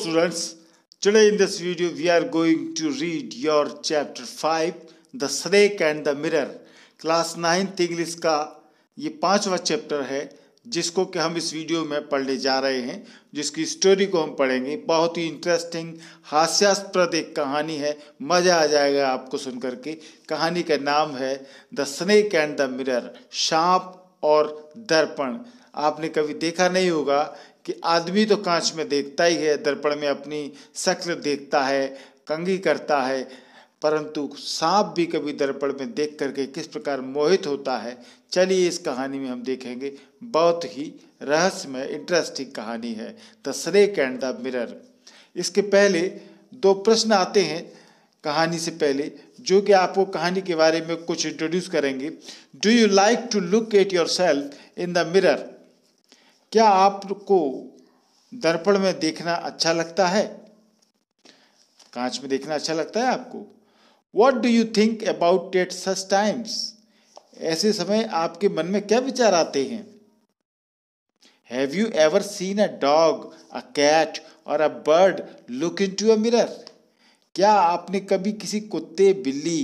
students, today in this video we are going to read your chapter 5, The Snake and the Mirror. Class ninth English का ये पांचवा chapter है जिसको कि हम इस वीडियो में पढ़ने जा रहे हैं जिसकी स्टोरी को हम पढ़ेंगे बहुत ही इंटरेस्टिंग हास्यास्पद एक कहानी है मज़ा आ जाएगा आपको सुन करके कहानी का नाम है the snake and the mirror सांप और दर्पण आपने कभी देखा नहीं होगा कि आदमी तो कांच में देखता ही है दर्पण में अपनी शक्ल देखता है कंगी करता है परंतु सांप भी कभी दर्पण में देख करके किस प्रकार मोहित होता है चलिए इस कहानी में हम देखेंगे बहुत ही रहस्यमय इंटरेस्टिंग कहानी है the snake and the mirror इसके पहले दो प्रश्न आते हैं कहानी से पहले जो कि आपको कहानी के बारे में कुछ इंट्रोड्यूस करेंगे do you like to look at yourself in the mirror क्या आपको दर्पण में देखना अच्छा लगता है कांच में देखना अच्छा लगता है आपको what do you think about at such times ऐसे समय आपके मन में क्या विचार आते हैं have you ever seen a dog a cat और a bird look into a mirror क्या आपने कभी किसी कुत्ते बिल्ली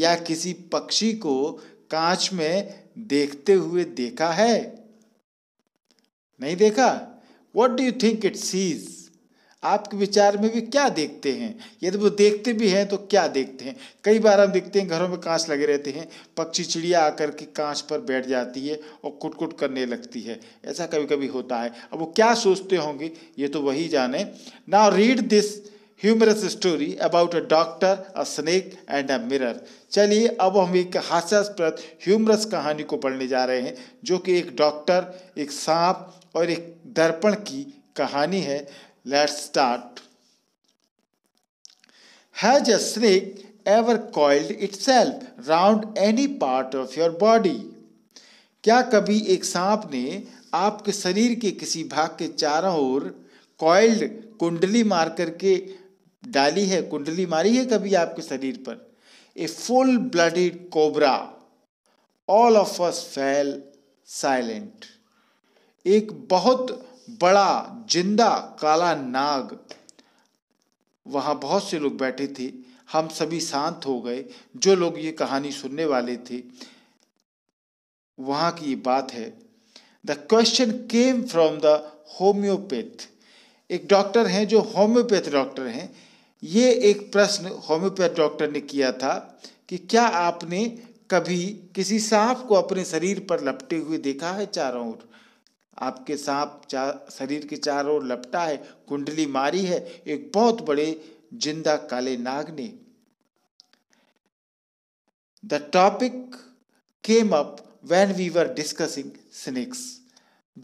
या किसी पक्षी को कांच में देखते हुए देखा है नहीं देखा what do you think it sees आपके विचार में भी क्या देखते हैं यदि वो देखते भी हैं तो क्या देखते हैं कई बार हम देखते हैं घरों में कांच लगे रहते हैं पक्षी चिड़िया आकर के कांच पर बैठ जाती है और कुटकुट करने लगती है ऐसा कभी कभी होता है अब वो क्या सोचते होंगे ये तो वही जाने now read this humorous story about a doctor a snake and a mirror चलिए अब हम एक हास्यास्पद ह्यूमरस कहानी को पढ़ने जा रहे हैं जो कि एक डॉक्टर एक सांप और एक दर्पण की कहानी है let's start has a snake ever coiled itself round any part of your body क्या कभी एक सांप ने आपके शरीर के किसी भाग के चारों ओर कॉइल्ड कुंडली मार करके डाली है कुंडली मारी है कभी आपके शरीर पर a full blooded cobra all of us fell silent एक बहुत बड़ा जिंदा काला नाग वहाँ बहुत से लोग बैठे थे हम सभी शांत हो गए जो लोग ये कहानी सुनने वाले थे वहाँ की ये बात है the question came from the homeopath एक डॉक्टर हैं जो होम्योपैथ डॉक्टर हैं ये एक प्रश्न होम्योपैथ डॉक्टर ने किया था कि क्या आपने कभी किसी सांप को अपने शरीर पर लपटे हुए देखा है चारों ओर आपके सांप शरीर के चारों ओर लपटा है कुंडली मारी है एक बहुत बड़े जिंदा काले नाग ने the topic came up when we were discussing snakes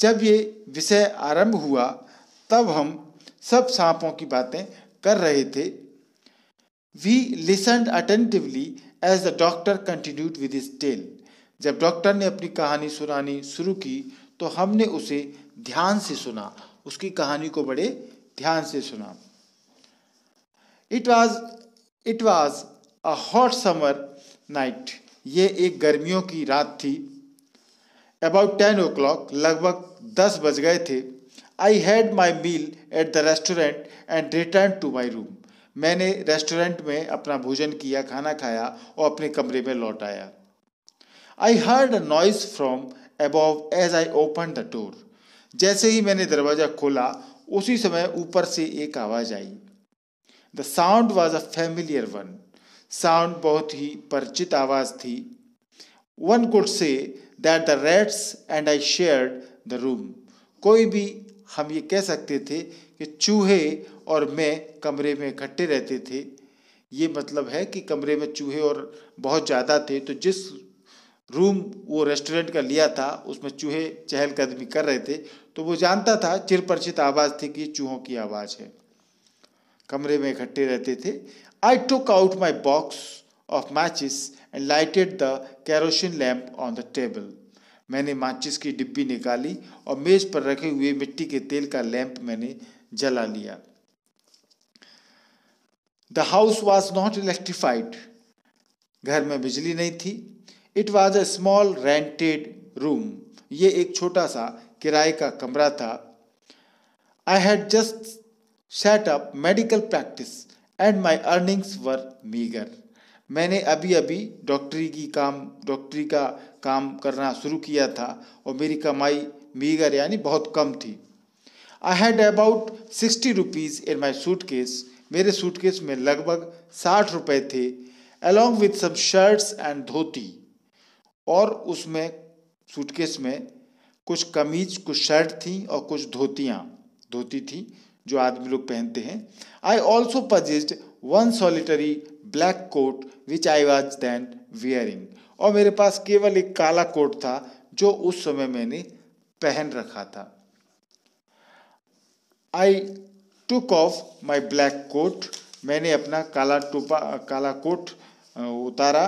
जब ये विषय आरंभ हुआ तब हम सब सांपों की बातें कर रहे थे we listened attentively as the doctor continued with his tale जब डॉक्टर ने अपनी कहानी सुनानी शुरू की तो हमने उसे ध्यान से सुना उसकी कहानी को बड़े ध्यान से सुना it was it was a hot summer night ये एक गर्मियों की रात थी अबाउट टेन ओ क्लॉक लगभग दस बज गए थे I had my meal at the restaurant and return to my room मैंने रेस्टोरेंट में अपना भोजन किया खाना खाया और अपने कमरे में लौट आया I heard a noise from above as I open the door जैसे ही मैंने दरवाज़ा खोला उसी समय ऊपर से एक आवाज़ आई the sound was a familiar one sound बहुत ही परिचित आवाज़ थी one could see that the rats and I share the room कोई भी हम ये कह सकते थे कि चूहे और मैं कमरे में इकट्ठे रहते थे ये मतलब है कि कमरे में चूहे और बहुत ज़्यादा थे तो जिस रूम वो रेस्टोरेंट का लिया था उसमें चूहे चहलकदमी कर रहे थे तो वो जानता था चिरपरिचित आवाज़ थी कि चूहों की आवाज़ है कमरे में इकट्ठे रहते थे I took out my box of matches and lighted the kerosene lamp on the table मैंने माचिस की डिब्बी निकाली और मेज़ पर रखे हुए मिट्टी के तेल का लैंप मैंने जला लिया the house was not electrified घर में बिजली नहीं थी it was a small rented room ये एक छोटा सा किराए का कमरा था I had just set up medical practice and my earnings were meagre मैंने अभी अभी डॉक्टरी की काम डॉक्टरी का काम करना शुरू किया था और मेरी कमाई मीगर यानी बहुत कम थी I had about sixty rupees in my suitcase मेरे सूटकेस में लगभग साठ रुपए थे along with some shirts and dhoti और उसमें सूटकेस में कुछ कमीज कुछ शर्ट थी और कुछ धोतियाँ धोती थी जो आदमी लोग पहनते हैं I also possessed one solitary black coat which I was then wearing और मेरे पास केवल एक काला कोट था जो उस समय मैंने पहन रखा था I took off my black coat मैंने अपना काला टोपा काला कोट उतारा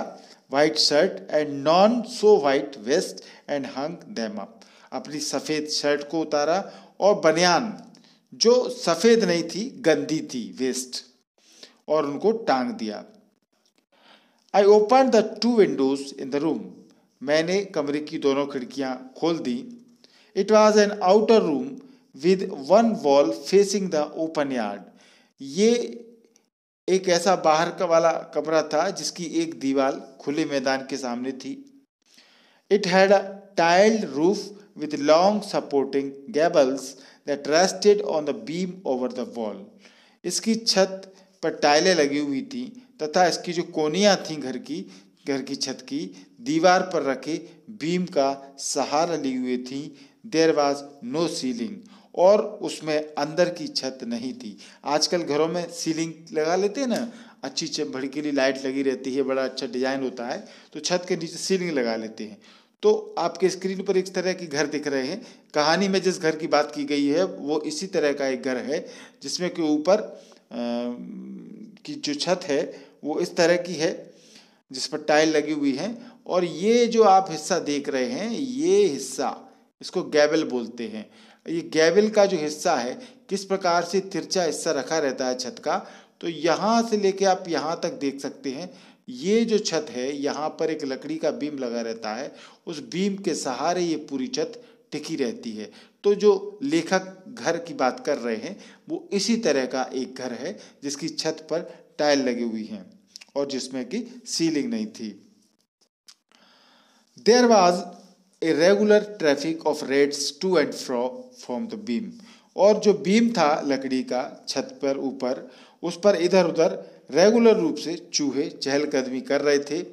white shirt and non so white vest and hung them up अपनी सफ़ेद शर्ट को उतारा और बनियान जो सफ़ेद नहीं थी गंदी थी वेस्ट और उनको टांग दिया I open the two windows in the room मैंने कमरे की दोनों खिड़कियाँ खोल दी it was an outer room with one wall facing the open yard ये एक ऐसा बाहर का वाला कमरा था जिसकी एक दीवार खुले मैदान के सामने थी it had a tiled roof with long supporting gables that rested on the beam over the wall इसकी छत पर टाइलें लगी हुई थी तथा इसकी जो कोनियाँ थीं घर की घर की छत की दीवार पर रखे बीम का सहारा ली हुई थी देर वॉज नो सीलिंग और उसमें अंदर की छत नहीं थी आजकल घरों में सीलिंग लगा लेते हैं ना अच्छी भड़कीली लाइट लगी रहती है बड़ा अच्छा डिजाइन होता है तो छत के नीचे सीलिंग लगा लेते हैं तो आपके स्क्रीन पर इस तरह के घर दिख रहे हैं कहानी में जिस घर की बात की गई है वो इसी तरह का एक घर है जिसमें के ऊपर की जो छत है वो इस तरह की है जिस पर टाइल लगी हुई है और ये जो आप हिस्सा देख रहे हैं ये हिस्सा इसको गैबल बोलते हैं ये गैविल का जो हिस्सा है किस प्रकार से तिरछा हिस्सा रखा रहता है छत का तो यहाँ से लेके आप यहाँ तक देख सकते हैं ये जो छत है यहाँ पर एक लकड़ी का बीम लगा रहता है उस बीम के सहारे ये पूरी छत टिकी रहती है तो जो लेखक घर की बात कर रहे हैं वो इसी तरह का एक घर है जिसकी छत पर टाइल लगी हुई हैं और जिसमें कि सीलिंग नहीं थी there was a regular traffic of rats to and fro from the beam और जो बीम था लकड़ी का छत पर ऊपर उस पर इधर उधर रेगुलर रूप से चूहे चहलकदमी कर रहे थे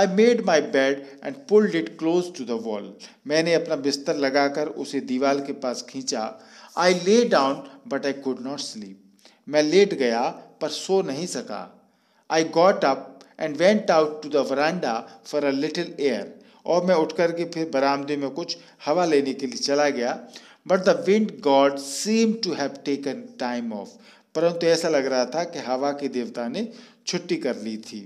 I made my bed and pulled it close to the wall मैंने अपना बिस्तर लगाकर उसे दीवार के पास खींचा I lay down but I could not sleep मैं लेट गया पर सो नहीं सका I got up and went out to the veranda for a little air और मैं उठ करके फिर बरामदे में कुछ हवा लेने के लिए चला गया but the wind god seem to have taken time off परंतु ऐसा लग रहा था कि हवा के देवता ने छुट्टी कर ली थी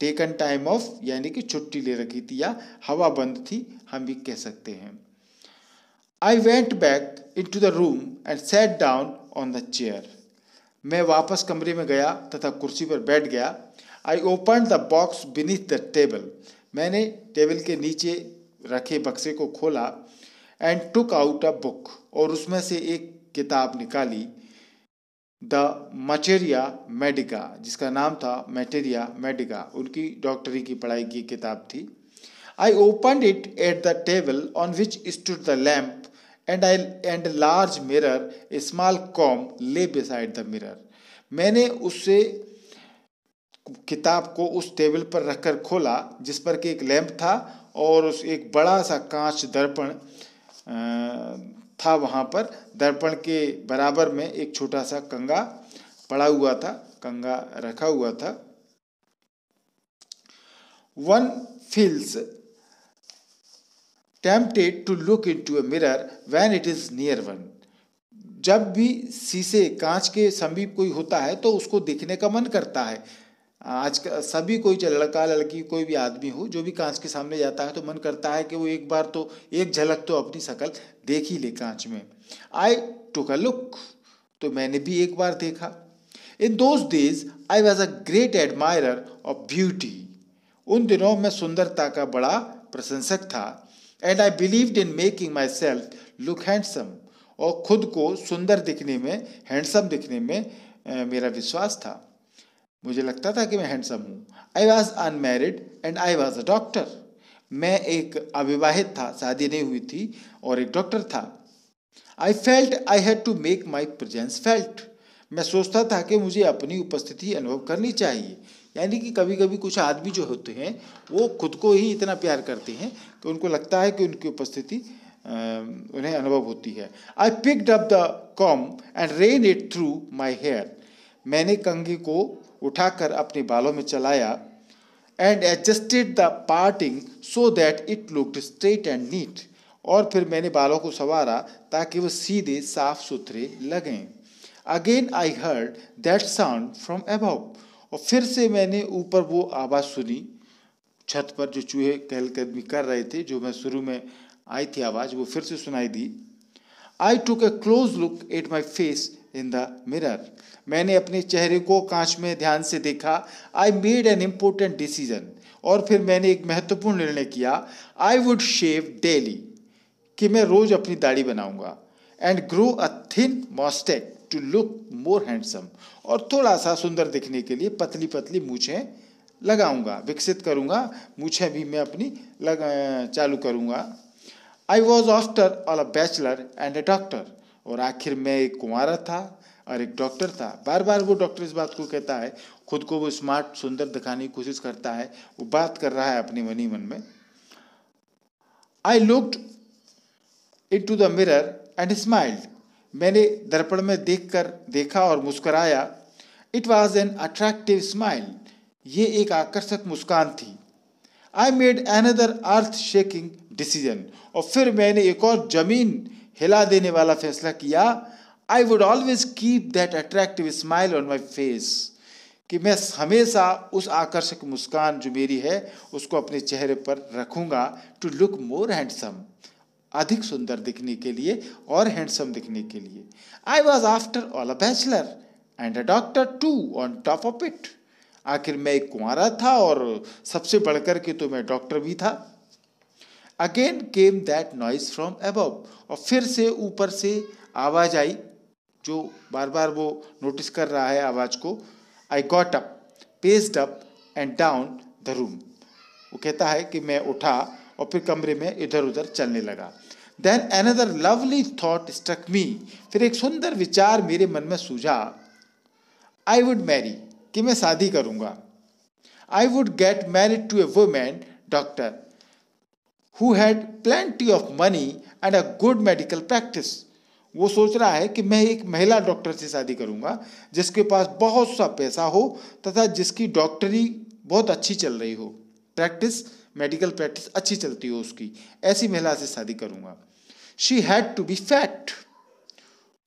टेकन टाइम ऑफ यानी कि छुट्टी ले रखी थी या हवा बंद थी हम भी कह सकते हैं I went back into the room and sat down on the chair मैं वापस कमरे में गया तथा कुर्सी पर बैठ गया I open the box beneath the table मैंने टेबल के नीचे रखे बक्से को खोला and took out a book और उसमें से एक किताब निकाली द मचेरिया मेडिका जिसका नाम था मैटेरिया मेडिका उनकी डॉक्टरी की पढ़ाई की किताब थी I open it at the table on which stood the lamp and I and large mirror a small comb lay beside the mirror मैंने उससे किताब को उस टेबल पर रखकर खोला जिस पर कि एक लैंप था और उस एक बड़ा सा कांच दर्पण था वहाँ पर दर्पण के बराबर में एक छोटा सा कंगा पड़ा हुआ था कंगा रखा हुआ था one feels tempted to look into a mirror when it is near one जब भी शीशे कांच के समीप कोई होता है तो उसको देखने का मन करता है आज का सभी कोई चाहे लड़का लड़की कोई भी आदमी हो जो भी कांच के सामने जाता है तो मन करता है कि वो एक बार तो एक झलक तो अपनी शकल देख ही ले कांच में आई टुक अ लुक तो मैंने भी एक बार देखा in those days I was a great admirer of beauty उन दिनों मैं सुंदरता का बड़ा प्रशंसक था and I believed in making myself look handsome और खुद को सुंदर दिखने में हैंडसम दिखने में मेरा विश्वास था मुझे लगता था कि मैं हैंडसम हूँ I was unmarried and I was a doctor मैं एक अविवाहित था शादी नहीं हुई थी और एक डॉक्टर था I felt I had to make my presence felt मैं सोचता था कि मुझे अपनी उपस्थिति अनुभव करनी चाहिए यानी कि कभी कभी कुछ आदमी जो होते हैं वो खुद को ही इतना प्यार करते हैं कि उनको लगता है कि उनकी उपस्थिति उन्हें अनुभव होती है I picked up the comb and ran it through my hair मैंने कंगे को उठाकर अपने बालों में चलाया and adjusted the parting so that it looked straight and neat और फिर मैंने बालों को संवारा ताकि वो सीधे साफ सुथरे लगें again I heard that sound from above और फिर से मैंने ऊपर वो आवाज़ सुनी छत पर जो चूहे कहलकदमी कर रहे थे जो मैं शुरू में आई थी आवाज़ वो फिर से सुनाई दी I took a close look at my face in the mirror मैंने अपने चेहरे को कांच में ध्यान से देखा I made an important decision और फिर मैंने एक महत्वपूर्ण निर्णय किया आई वुड शेव डेली कि मैं रोज अपनी दाढ़ी बनाऊंगा and grow a thin moustache to look more handsome और थोड़ा सा सुंदर दिखने के लिए पतली पतली मूछें लगाऊंगा विकसित करूंगा मूछें भी मैं अपनी लग चालू करूंगा I was after all a bachelor and a doctor और आखिर मैं एक कुंवारा था और एक डॉक्टर था बार बार वो डॉक्टर इस बात को कहता है खुद को वो स्मार्ट सुंदर दिखाने की कोशिश करता है वो बात कर रहा है अपने मन ही मन में I looked into the mirror and smiled मैंने दर्पण में देख कर देखा और मुस्कराया it was an attractive smile ये एक आकर्षक मुस्कान थी I made another earth shaking decision और फिर मैंने एक और जमीन हिला देने वाला फैसला किया I would always keep that attractive smile on my face कि मैं हमेशा उस आकर्षक मुस्कान जो मेरी है उसको अपने चेहरे पर रखूंगा टू लुक मोर हैंडसम अधिक सुंदर दिखने के लिए और हैंडसम दिखने के लिए I was after all a bachelor and a doctor too on top of it आखिर मैं एक कुंवारा था और सबसे बढ़कर के तो मैं डॉक्टर भी था again came that noise from above और फिर से ऊपर से आवाज़ आई जो बार बार वो नोटिस कर रहा है आवाज़ को I got up paced up and down the room वो कहता है कि मैं उठा और फिर कमरे में इधर उधर चलने लगा then another lovely thought struck me फिर एक सुंदर विचार मेरे मन में सूझा आई वुड मैरी कि मैं शादी करूंगा I would get married to a woman doctor who had plenty of money and a good medical practice वो सोच रहा है कि मैं एक महिला डॉक्टर से शादी करूंगा जिसके पास बहुत सा पैसा हो तथा जिसकी डॉक्टरी बहुत अच्छी चल रही हो प्रैक्टिस मेडिकल प्रैक्टिस अच्छी चलती हो उसकी ऐसी महिला से शादी करूंगा she had to be fat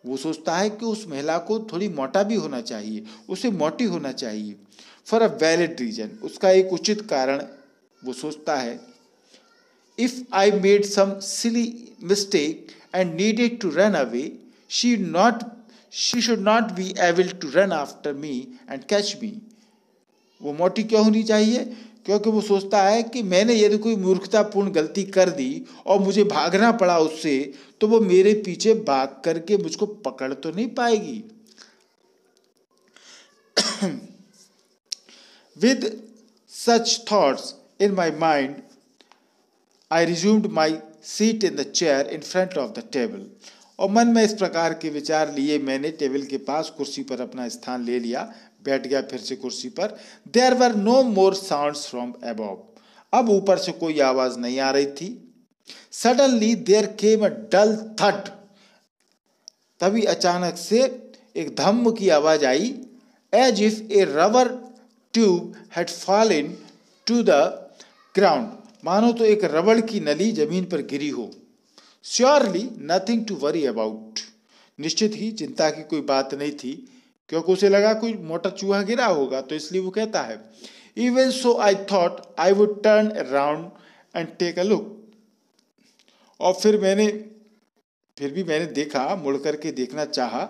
वो सोचता है कि उस महिला को थोड़ी मोटा भी होना चाहिए उसे मोटी होना चाहिए फॉर अ वैलिड रीजन उसका एक उचित कारण वो सोचता है if I made some silly mistake and needed to run away, she not she should not be able to run after me and catch me. वो मोटी क्यों होनी चाहिए क्योंकि वो सोचता है कि मैंने यदि कोई मूर्खतापूर्ण गलती कर दी और मुझे भागना पड़ा उससे तो वो मेरे पीछे भाग करके मुझको पकड़ तो नहीं पाएगी with such thoughts in my mind I resumed my seat in the chair in front of the table और मन में इस प्रकार के विचार लिए मैंने टेबल के पास कुर्सी पर अपना स्थान ले लिया बैठ गया फिर से कुर्सी पर there were no more sound from above अब ऊपर से कोई आवाज नहीं आ रही थी suddenly there came a dull that तभी अचानक से एक धम्म की आवाज आई as if a rubber tube had into the ground मानो तो एक रबड़ की नली जमीन पर गिरी हो surely nothing to worry about निश्चित ही चिंता की कोई बात नहीं थी क्योंकि उसे लगा कोई मोटा चूहा गिरा होगा तो इसलिए वो कहता है even so I thought I would turn around and take a look और फिर मैंने फिर भी मैंने देखा मुड़ करके देखना चाहा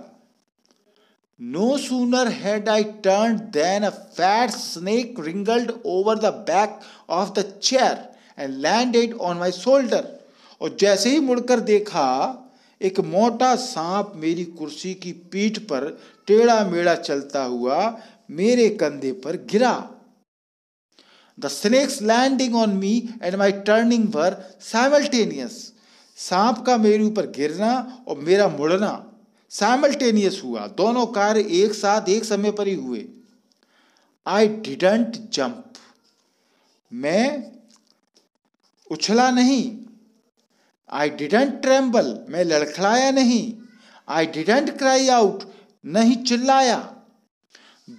no sooner had I turn than a fat snake wriggled over the back of the chair and landed on my shoulder और जैसे ही मुड़कर देखा एक मोटा सांप मेरी कुर्सी की पीठ पर टेढ़ा मेढ़ा चलता हुआ मेरे कंधे पर गिरा the snake's landing on me and my turning were simultaneous सांप का मेरे ऊपर गिरना और मेरा मुड़ना साइमल्टेनियस हुआ दोनों कार्य एक साथ एक समय पर ही हुए आई डिडंट जंप मैं उछला नहीं आई डिडेंट ट्रेम्बल मैं लड़खड़ाया नहीं आई डिडेंट क्राई आउट नहीं चिल्लाया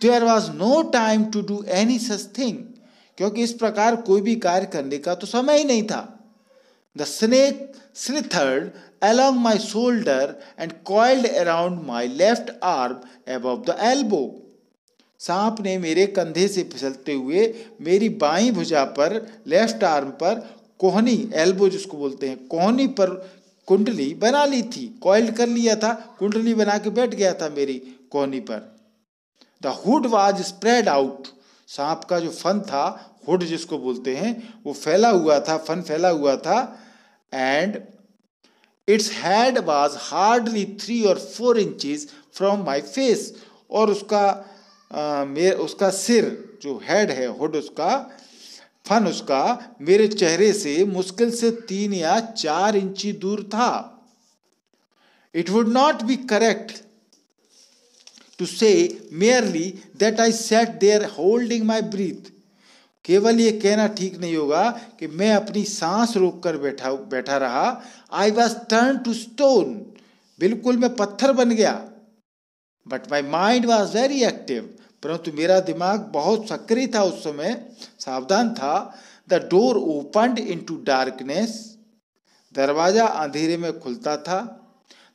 there was no time to do any such thing क्योंकि इस प्रकार कोई भी कार्य करने का तो समय ही नहीं था the snake slithered along my shoulder and coiled around my left arm above the elbow सांप ने मेरे कंधे से फिसलते हुए मेरी बाई भुजा पर लेफ्ट आर्म पर कोहनी एल्बो जिसको बोलते हैं कोहनी पर कुंडली बना ली थी कॉइल्ड कर लिया था कुंडली बना के बैठ गया था मेरी कोहनी पर the hood was spread out सांप का जो फन था हुड जिसको बोलते हैं वो फैला हुआ था फन फैला हुआ था and its head was hardly three और four inches from my face और उसका आ, मेर उसका सिर जो हेड है हुड उसका फन उसका मेरे चेहरे से मुश्किल से तीन या चार इंची दूर था it would not be correct to say merely that I sat there holding my breath केवल ये कहना ठीक नहीं होगा कि मैं अपनी सांस रोक कर बैठा बैठा रहा I was turn to stone बिल्कुल मैं पत्थर बन गया but my mind was very active परंतु मेरा दिमाग बहुत सक्रिय था उस समय सावधान था the door opened into darkness दरवाज़ा अंधेरे में खुलता था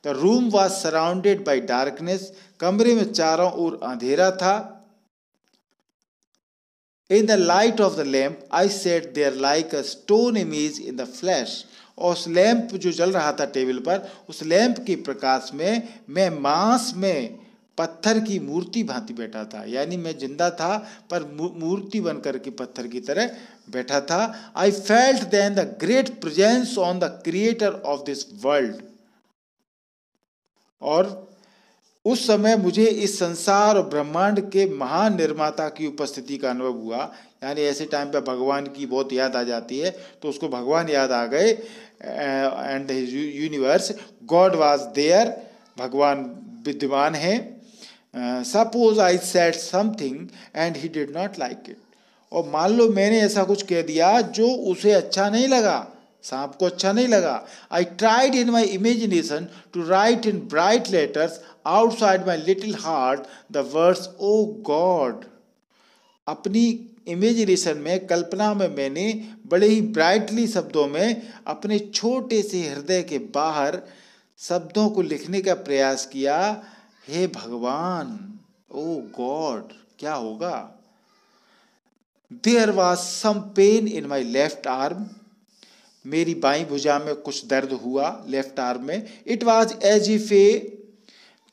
the room was surrounded by darkness कमरे में चारों ओर अंधेरा था in the light of the lamp I sat there like a stone image in the flesh और उस लैम्प जो जल रहा था टेबल पर उस लैम्प के प्रकाश में मैं मांस में पत्थर की मूर्ति भांति बैठा था यानी मैं जिंदा था पर मूर्ति बनकर के पत्थर की तरह बैठा था I felt then the great presence on the creator of this world और उस समय मुझे इस संसार और ब्रह्मांड के महान निर्माता की उपस्थिति का अनुभव हुआ यानी ऐसे टाइम पे भगवान की बहुत याद आ जाती है तो उसको भगवान याद आ गए and universe God was there भगवान विद्यमान हैं suppose I said something and he did not like it और मान लो मैंने ऐसा कुछ कह दिया जो उसे अच्छा नहीं लगा सांप को अच्छा नहीं लगा I tried in my imagination to write in bright letters outside my little heart the words O God अपनी इमेजिनेशन में कल्पना में मैंने बड़े ही ब्राइटली शब्दों में अपने छोटे से हृदय के बाहर शब्दों को लिखने का प्रयास किया हे भगवान ओ गॉड क्या होगा there was some pain in my left arm मेरी बाई भुजा में कुछ दर्द हुआ लेफ्ट आर्म में it was as if a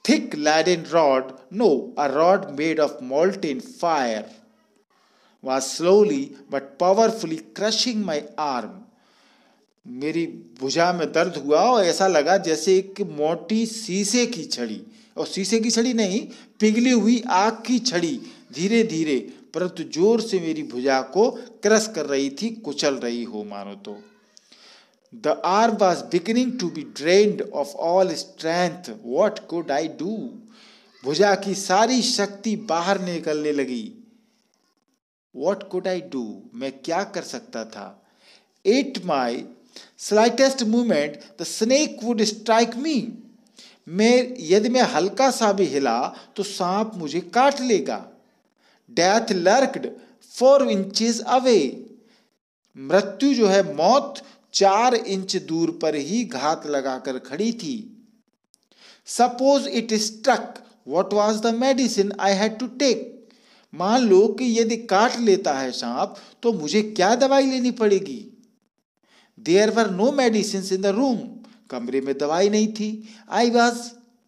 thick in rod no a rod made of molten fire was slowly but powerfully crushing my arm मेरी भुजा में दर्द हुआ और ऐसा लगा जैसे एक मोटी शीशे की छड़ी और शीशे की छड़ी नहीं पिघली हुई आग की छड़ी धीरे धीरे परंतु जोर से मेरी भुजा को क्रस कर रही थी कुचल रही हो मानो तो the arm was beginning to be drained of all strength what could I do भुजा की सारी शक्ति बाहर निकलने लगी वॉट कुड आई डू मैं क्या कर सकता था at my slightest movement the snake would strike me मैं यदि मैं हल्का सा भी हिला तो सांप मुझे काट लेगा death lurked four inches away मृत्यु जो है मौत चार इंच दूर पर ही घात लगाकर खड़ी थी suppose it struck what was the medicine I had to take मान लो कि यदि काट लेता है सांप तो मुझे क्या दवाई लेनी पड़ेगी there were no medicine in the room कमरे में दवाई नहीं थी I was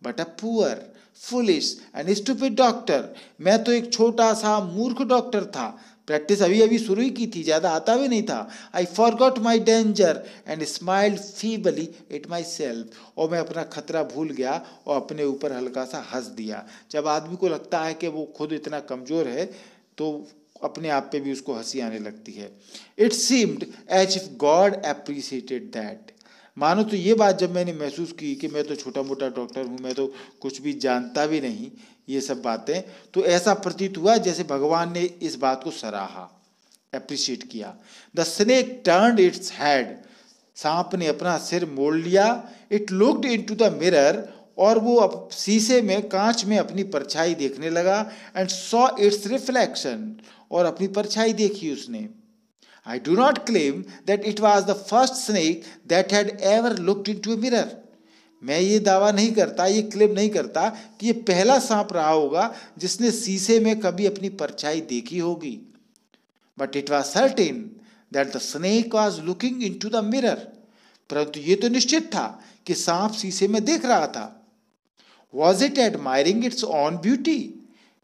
but a poor foolish and stupid doctor मैं तो एक छोटा सा मूर्ख डॉक्टर था प्रैक्टिस अभी अभी शुरू ही की थी ज़्यादा आता भी नहीं था I forgot my danger and smiled feebly it myself और मैं अपना खतरा भूल गया और अपने ऊपर हल्का सा हंस दिया जब आदमी को लगता है कि वो खुद इतना कमज़ोर है तो अपने आप पे भी उसको हंसी आने लगती है it seemed as if God appreciated that मानो तो ये बात जब मैंने महसूस की कि मैं तो छोटा मोटा डॉक्टर हूँ मैं तो कुछ भी जानता भी नहीं ये सब बातें तो ऐसा प्रतीत हुआ जैसे भगवान ने इस बात को सराहा अप्रिशिएट किया the snake turn its head सांप ने अपना सिर मोड़ लिया it looked into the mirror और वो अब शीशे में कांच में अपनी परछाई देखने लगा एंड सॉ इट्स रिफ्लेक्शन और अपनी परछाई देखी उसने I do not claim that it was the first snake that had ever looked into a mirror. मैं ये दावा नहीं करता ये क्लेम नहीं करता कि ये पहला सांप रहा होगा जिसने शीशे में कभी अपनी परछाई देखी होगी but it was certain that the snake was looking into the mirror परंतु ये तो निश्चित था कि सांप शीशे में देख रहा था was it admiring its own beauty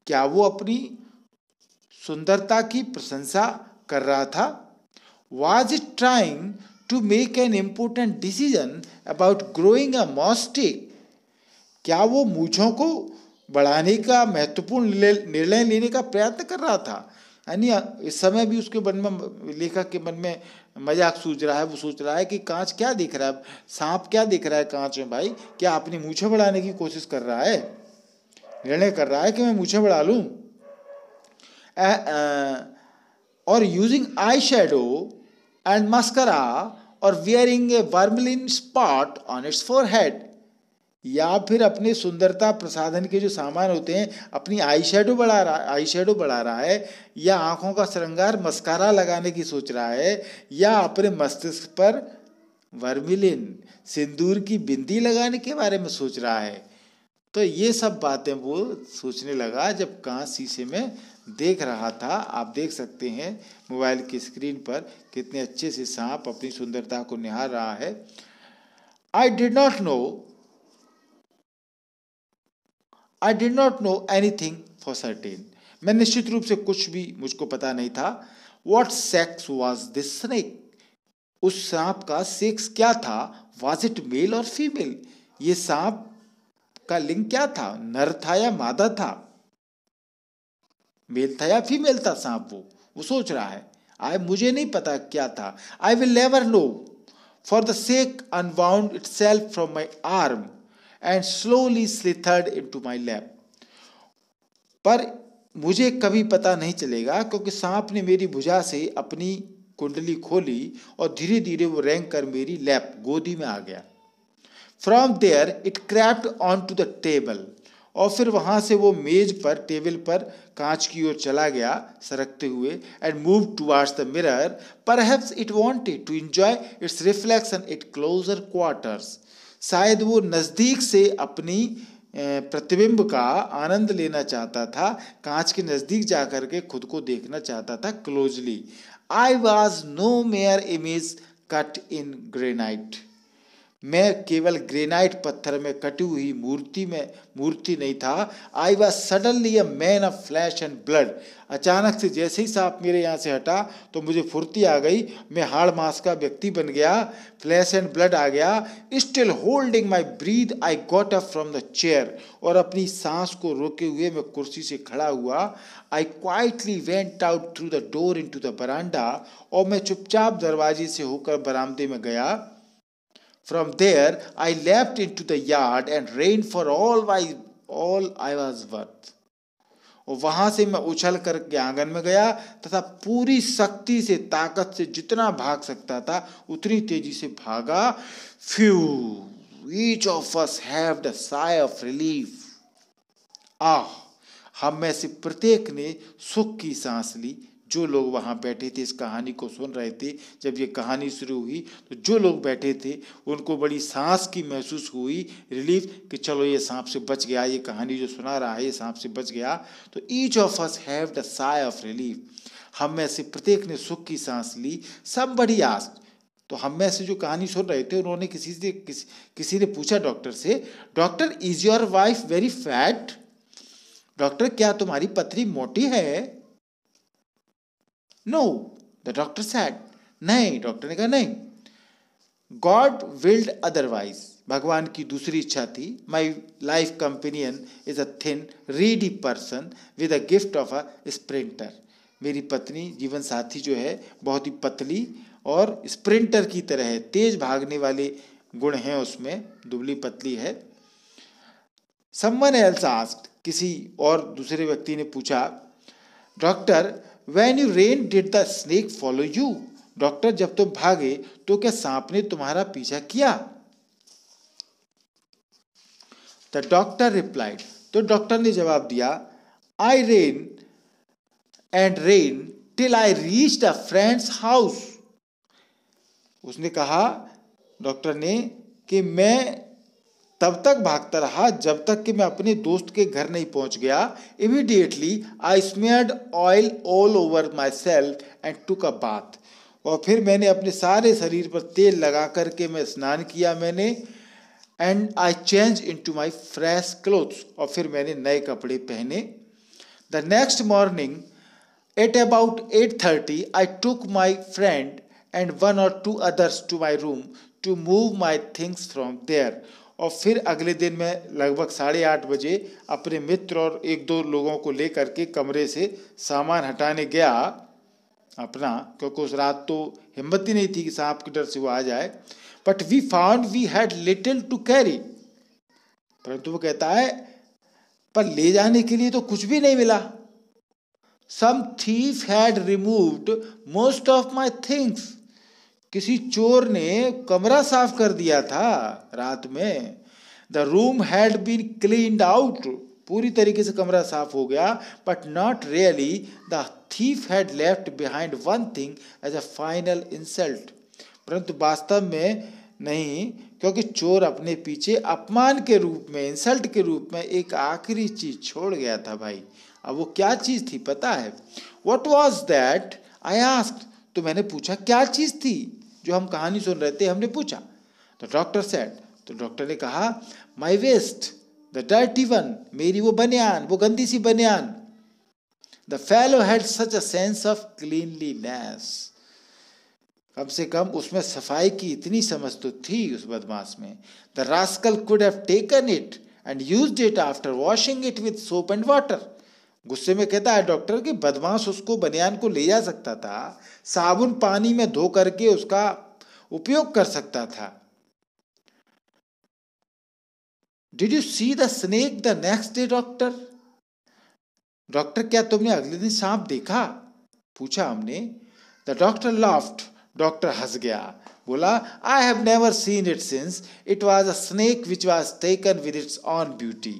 क्या वो अपनी सुंदरता की प्रशंसा कर रहा था was it trying to make an important decision about growing a mostic? क्या वो मूछों को बढ़ाने का महत्वपूर्ण निर्णय लेने का प्रयत्न कर रहा था यानी इस समय भी उसके मन में लेखक के मन में मजाक सूझ रहा है वो सोच रहा है कि कांच क्या दिख रहा है सांप क्या दिख रहा है कांच में भाई क्या अपनी मूछें बढ़ाने की कोशिश कर रहा है निर्णय कर रहा है कि मैं मूछें बढ़ा लूँ और using eye shadow and mascara और wearing a vermilion spot on its forehead या फिर अपने सुंदरता प्रसाधन के जो सामान होते हैं अपनी आई शेडो बढ़ा रहा आई शेडो बढ़ा रहा है या आंखों का श्रृंगार मस्कारा लगाने की सोच रहा है या अपने मस्तिष्क पर वर्मिलिन सिंदूर की बिंदी लगाने के बारे में सोच रहा है तो ये सब बातें वो सोचने लगा जब कहाँ शीशे में देख रहा था आप देख सकते हैं मोबाइल की स्क्रीन पर कितने अच्छे से सांप अपनी सुंदरता को निहार रहा है I did not know I did not know anything for certain मैं निश्चित रूप से कुछ भी मुझको पता नहीं था what sex was this snake उस सांप का सेक्स क्या था वॉज इट मेल और फीमेल ये सांप का लिंग क्या था नर था या मादा था मेल था या फीमेल था सांप वो वो सोच रहा है आई मुझे नहीं पता क्या था I will never know for the snake unwound itself from my arm and slowly slithered into my lap पर मुझे कभी पता नहीं चलेगा क्योंकि सांप ने मेरी भुजा से अपनी कुंडली खोली और धीरे धीरे वो रेंग कर मेरी लैप गोदी में आ गया from there it crept onto the table और फिर वहाँ से वो मेज पर टेबल पर कांच की ओर चला गया सरकते हुए and move towards the mirror पर it wanted to enjoy its reflection it closer quarters शायद वो नज़दीक से अपनी प्रतिबिंब का आनंद लेना चाहता था कांच के नज़दीक जा कर के खुद को देखना चाहता था closely I was no mere image cut in granite मैं केवल ग्रेनाइट पत्थर में कटी हुई मूर्ति में मूर्ति नहीं था I was suddenly a man of flesh and blood अचानक से जैसे ही सांप मेरे यहाँ से हटा तो मुझे फुर्ती आ गई मैं हाड़ मास का व्यक्ति बन गया फ्लैश एंड ब्लड आ गया still holding my breath I got up from the chair और अपनी सांस को रोके हुए मैं कुर्सी से खड़ा हुआ I quietly went out through the door into the veranda और मैं चुपचाप दरवाजे से होकर बरामदे में गया From there, I leapt into the yard and ran for all I all I was worth. और वहां से मैं उछल कर के आंगन में गया तथा पूरी शक्ति से ताकत से जितना भाग सकता था उतनी तेजी से भागा phew each of us have the sigh of relief आ हम में से प्रत्येक ने सुख की सांस ली जो लोग वहाँ बैठे थे इस कहानी को सुन रहे थे जब ये कहानी शुरू हुई तो जो लोग बैठे थे उनको बड़ी सांस की महसूस हुई रिलीफ कि चलो ये सांप से बच गया ये कहानी जो सुना रहा है ये सांप से बच गया तो each of us have the sigh of relief हम में से प्रत्येक ने सुख की सांस ली सब बड़ी आस तो हम में से जो कहानी सुन रहे थे उन्होंने किसी से किस, किसी ने पूछा डॉक्टर से doctor is your wife very fat doctor क्या तुम्हारी पत्नी मोटी है नो द डॉक्टर said. नहीं डॉक्टर ने कहा नहीं गॉड विल्ड अदरवाइज भगवान की दूसरी इच्छा थी my life companion is a thin reedy person with a gift of a sprinter मेरी पत्नी जीवन साथी जो है बहुत ही पतली और स्प्रिंटर की तरह है तेज भागने वाले गुण हैं उसमें दुबली पतली है समवन एल्स आस्क्ड किसी और दूसरे व्यक्ति ने पूछा doctor when you ran did the snake follow you doctor जब तुम भागे तो क्या सांप ने तुम्हारा पीछा किया द डॉक्टर रिप्लाइड तो डॉक्टर ने जवाब दिया I ran and ran till I reach the friend's house उसने कहा डॉक्टर ने कि मैं तब तक भागता रहा जब तक कि मैं अपने दोस्त के घर नहीं पहुंच गया immediately I smeared oil all over myself and took a bath और फिर मैंने अपने सारे शरीर पर तेल लगा करके मैं स्नान किया मैंने and I change into my fresh clothes और फिर मैंने नए कपड़े पहने the next morning at about eight thirty I took my friend and one or two others to my room to move my things from there और फिर अगले दिन मैं लगभग साढ़े आठ बजे अपने मित्र और एक दो लोगों को लेकर के कमरे से सामान हटाने गया अपना क्योंकि उस रात तो हिम्मत ही नहीं थी कि सांप के डर से वो आ जाए but we found we had little to carry परंतु वो कहता है पर ले जाने के लिए तो कुछ भी नहीं मिला some thief had removed most of my things किसी चोर ने कमरा साफ कर दिया था रात में the room had been cleaned out पूरी तरीके से कमरा साफ हो गया but not really the thief had left behind one thing as a final insult परंतु वास्तव में नहीं क्योंकि चोर अपने पीछे अपमान के रूप में इंसल्ट के रूप में एक आखिरी चीज छोड़ गया था भाई अब वो क्या चीज थी पता है what was that I asked तो मैंने पूछा क्या चीज़ थी जो हम कहानी सुन रहे थे हमने पूछा तो डॉक्टर सेट तो डॉक्टर ने कहा my vest the dirty one मेरी वो बनियान वो गंदी सी बनियान the fellow had such a sense of cleanliness कम से कम उसमें सफाई की इतनी समझ तो थी उस बदमाश में the rascal could have taken it and use it after washing it with soap and water गुस्से में कहता है डॉक्टर कि बदमाश उसको बनियान को ले जा सकता था साबुन पानी में धो करके उसका उपयोग कर सकता था did you see the snake the next day doctor doctor क्या तुमने अगले दिन सांप देखा पूछा हमने द डॉक्टर लाफ्ट डॉक्टर हंस गया बोला I have never seen it since it was a snake which was taken with its own beauty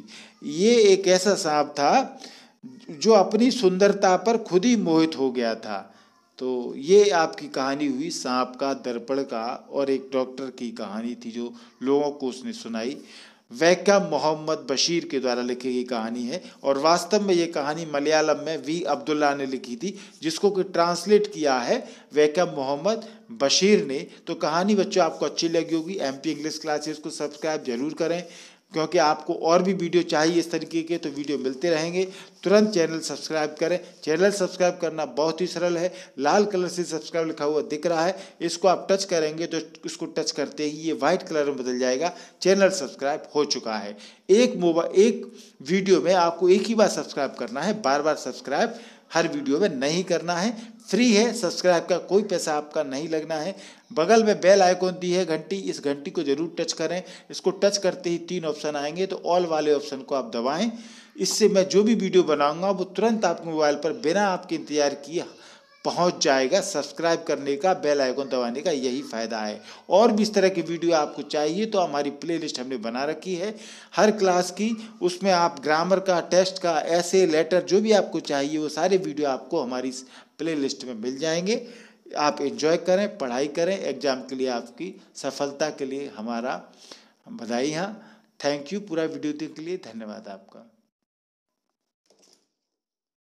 ये एक ऐसा सांप था जो अपनी सुंदरता पर खुद ही मोहित हो गया था तो ये आपकी कहानी हुई सांप का दर्पण का और एक डॉक्टर की कहानी थी जो लोगों को उसने सुनाई वैका मोहम्मद बशीर के द्वारा लिखी गई कहानी है और वास्तव में ये कहानी मलयालम में वी अब्दुल्ला ने लिखी थी जिसको कि ट्रांसलेट किया है वैका मोहम्मद बशीर ने तो कहानी बच्चों आपको अच्छी लगी होगी एम पी इंग्लिश क्लासेस को सब्सक्राइब जरूर करें क्योंकि आपको और भी वीडियो चाहिए इस तरीके के तो वीडियो मिलते रहेंगे तुरंत चैनल सब्सक्राइब करें चैनल सब्सक्राइब करना बहुत ही सरल है लाल कलर से सब्सक्राइब लिखा हुआ दिख रहा है इसको आप टच करेंगे तो इसको टच करते ही ये वाइट कलर में बदल जाएगा चैनल सब्सक्राइब हो चुका है एक मोबाइल एक वीडियो में आपको एक ही बार सब्सक्राइब करना है बार बार सब्सक्राइब हर वीडियो में नहीं करना है फ्री है सब्सक्राइब का कोई पैसा आपका नहीं लगना है बगल में बेल आइकॉन दी है घंटी इस घंटी को जरूर टच करें इसको टच करते ही तीन ऑप्शन आएंगे तो ऑल वाले ऑप्शन को आप दबाएं इससे मैं जो भी वीडियो बनाऊंगा वो तुरंत आपके मोबाइल पर बिना आपके इंतजार किया पहुंच जाएगा सब्सक्राइब करने का बेल आइकॉन दबाने का यही फ़ायदा है और भी इस तरह की वीडियो आपको चाहिए तो हमारी प्लेलिस्ट हमने बना रखी है हर क्लास की उसमें आप ग्रामर का टेस्ट का ऐसे लेटर जो भी आपको चाहिए वो सारे वीडियो आपको हमारी प्ले लिस्ट में मिल जाएंगे आप इन्जॉय करें पढ़ाई करें एग्जाम के लिए आपकी सफलता के लिए हमारा बधाई हाँ थैंक यू पूरा वीडियो देखने के लिए धन्यवाद आपका